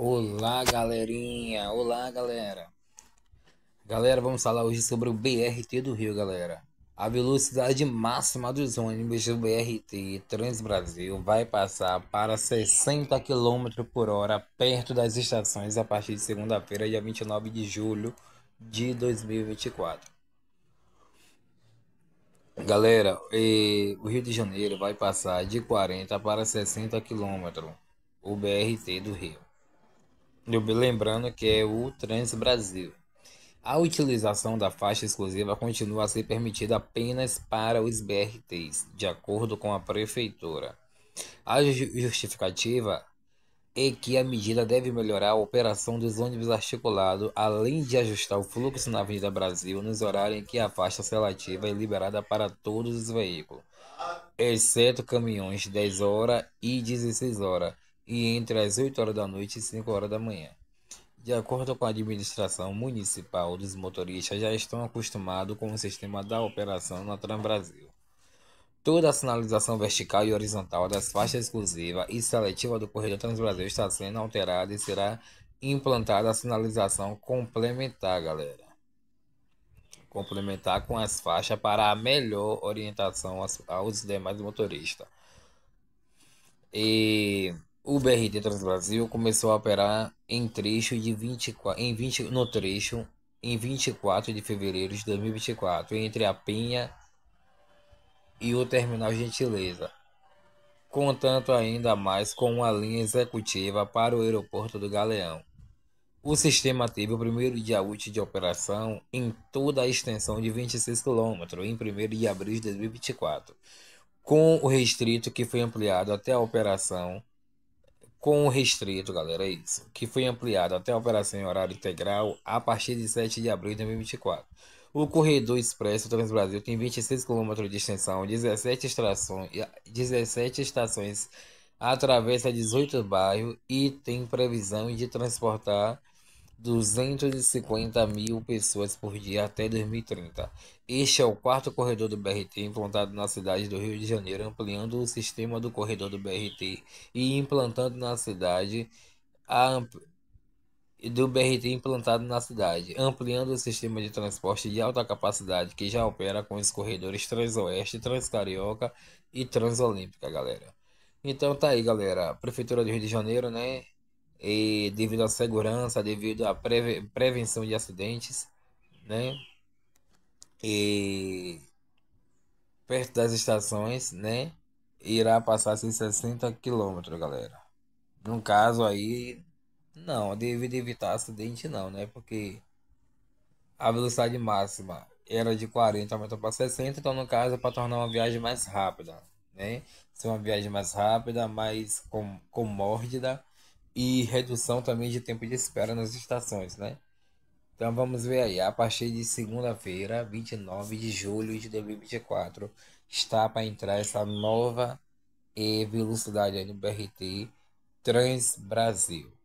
Olá, galerinha! Olá, galera! Galera, vamos falar hoje sobre o BRT do Rio, galera. A velocidade máxima dos ônibus do BRT Transbrasil vai passar para 60 km por hora perto das estações a partir de segunda-feira, dia 29 de julho de 2024. Galera, o Rio de Janeiro vai passar de 40 para 60 km o BRT do Rio eu me lembrando que é o Trans Brasil. A utilização da faixa exclusiva continua a ser permitida apenas para os BRTs, de acordo com a prefeitura. A justificativa é que a medida deve melhorar a operação dos ônibus articulados, além de ajustar o fluxo na Avenida Brasil nos horários em que a faixa selativa é liberada para todos os veículos, exceto caminhões 10 horas e 16 horas e entre as 8 horas da noite e 5 horas da manhã. De acordo com a administração municipal, os motoristas já estão acostumados com o sistema da operação na Transbrasil. Toda a sinalização vertical e horizontal das faixas exclusiva e seletiva do corredor Transbrasil está sendo alterada e será implantada a sinalização complementar, galera. Complementar com as faixas para a melhor orientação aos demais motoristas. E o BRT Transbrasil começou a operar em trecho de 24, em 20, no trecho em 24 de fevereiro de 2024 entre a Penha e o Terminal Gentileza, contando ainda mais com uma linha executiva para o aeroporto do Galeão. O sistema teve o primeiro dia útil de operação em toda a extensão de 26 km em 1 de abril de 2024, com o restrito que foi ampliado até a operação com o restrito, galera, é isso, que foi ampliado até a operação em horário integral a partir de 7 de abril de 2024. O corredor expresso Transbrasil tem 26 km de extensão, 17 estações, 17 estações atravessa 18 bairros e tem previsão de transportar 250 mil pessoas por dia até 2030. Este é o quarto corredor do BRT implantado na cidade do Rio de Janeiro, ampliando o sistema do corredor do BRT e implantando na cidade a do BRT implantado na cidade, ampliando o sistema de transporte de alta capacidade que já opera com os corredores Transoeste, Transcarioca e Transolímpica, galera. Então tá aí, galera. Prefeitura do Rio de Janeiro, né? e devido à segurança, devido à preve prevenção de acidentes, né? E perto das estações, né? Irá passar esses 60 quilômetros, galera. No caso aí, não, devido evitar acidente não, né? Porque a velocidade máxima era de 40, aumentou para 60, então no caso é para tornar uma viagem mais rápida, né? Ser uma viagem mais rápida, mais com, mórdida e redução também de tempo de espera nas estações, né? Então vamos ver aí, a partir de segunda-feira, 29 de julho de 2024, está para entrar essa nova velocidade no BRT Trans Brasil.